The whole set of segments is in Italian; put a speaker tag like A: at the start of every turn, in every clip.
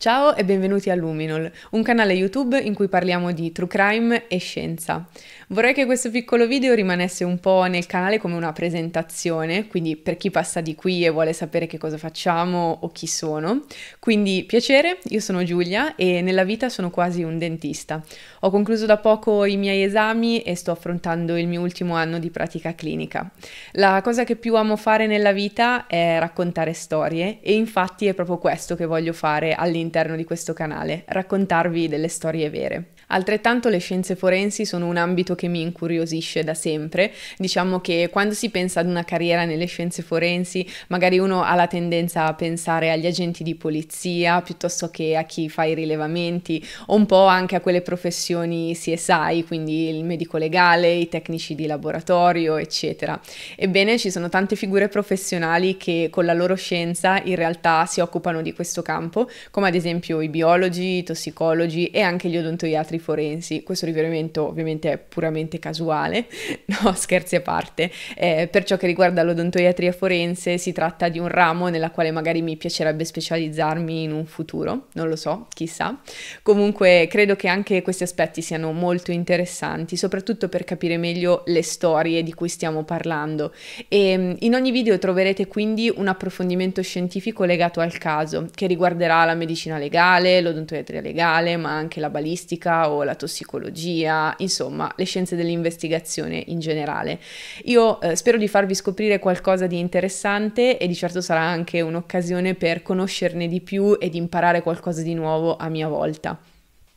A: Ciao e benvenuti a Luminol, un canale YouTube in cui parliamo di true crime e scienza. Vorrei che questo piccolo video rimanesse un po' nel canale come una presentazione, quindi per chi passa di qui e vuole sapere che cosa facciamo o chi sono. Quindi piacere, io sono Giulia e nella vita sono quasi un dentista. Ho concluso da poco i miei esami e sto affrontando il mio ultimo anno di pratica clinica. La cosa che più amo fare nella vita è raccontare storie e infatti è proprio questo che voglio fare all'interno all'interno di questo canale, raccontarvi delle storie vere. Altrettanto le scienze forensi sono un ambito che mi incuriosisce da sempre. Diciamo che quando si pensa ad una carriera nelle scienze forensi, magari uno ha la tendenza a pensare agli agenti di polizia piuttosto che a chi fa i rilevamenti o un po' anche a quelle professioni CSI, quindi il medico legale, i tecnici di laboratorio, eccetera. Ebbene, ci sono tante figure professionali che con la loro scienza in realtà si occupano di questo campo, come ad esempio i biologi, i tossicologi e anche gli odontoiatri di forensi. Questo riferimento ovviamente è puramente casuale, no scherzi a parte. Eh, per ciò che riguarda l'odontoiatria forense si tratta di un ramo nella quale magari mi piacerebbe specializzarmi in un futuro, non lo so, chissà. Comunque credo che anche questi aspetti siano molto interessanti, soprattutto per capire meglio le storie di cui stiamo parlando. E mm, in ogni video troverete quindi un approfondimento scientifico legato al caso, che riguarderà la medicina legale, l'odontoiatria legale, ma anche la balistica o la tossicologia, insomma le scienze dell'investigazione in generale. Io eh, spero di farvi scoprire qualcosa di interessante e di certo sarà anche un'occasione per conoscerne di più ed imparare qualcosa di nuovo a mia volta.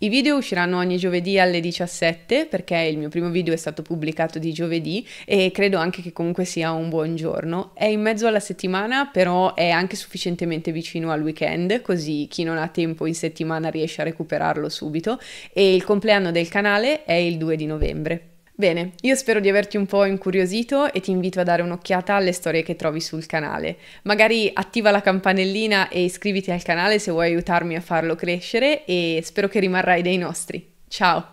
A: I video usciranno ogni giovedì alle 17 perché il mio primo video è stato pubblicato di giovedì e credo anche che comunque sia un buon giorno. È in mezzo alla settimana però è anche sufficientemente vicino al weekend così chi non ha tempo in settimana riesce a recuperarlo subito e il compleanno del canale è il 2 di novembre. Bene, io spero di averti un po' incuriosito e ti invito a dare un'occhiata alle storie che trovi sul canale. Magari attiva la campanellina e iscriviti al canale se vuoi aiutarmi a farlo crescere e spero che rimarrai dei nostri. Ciao!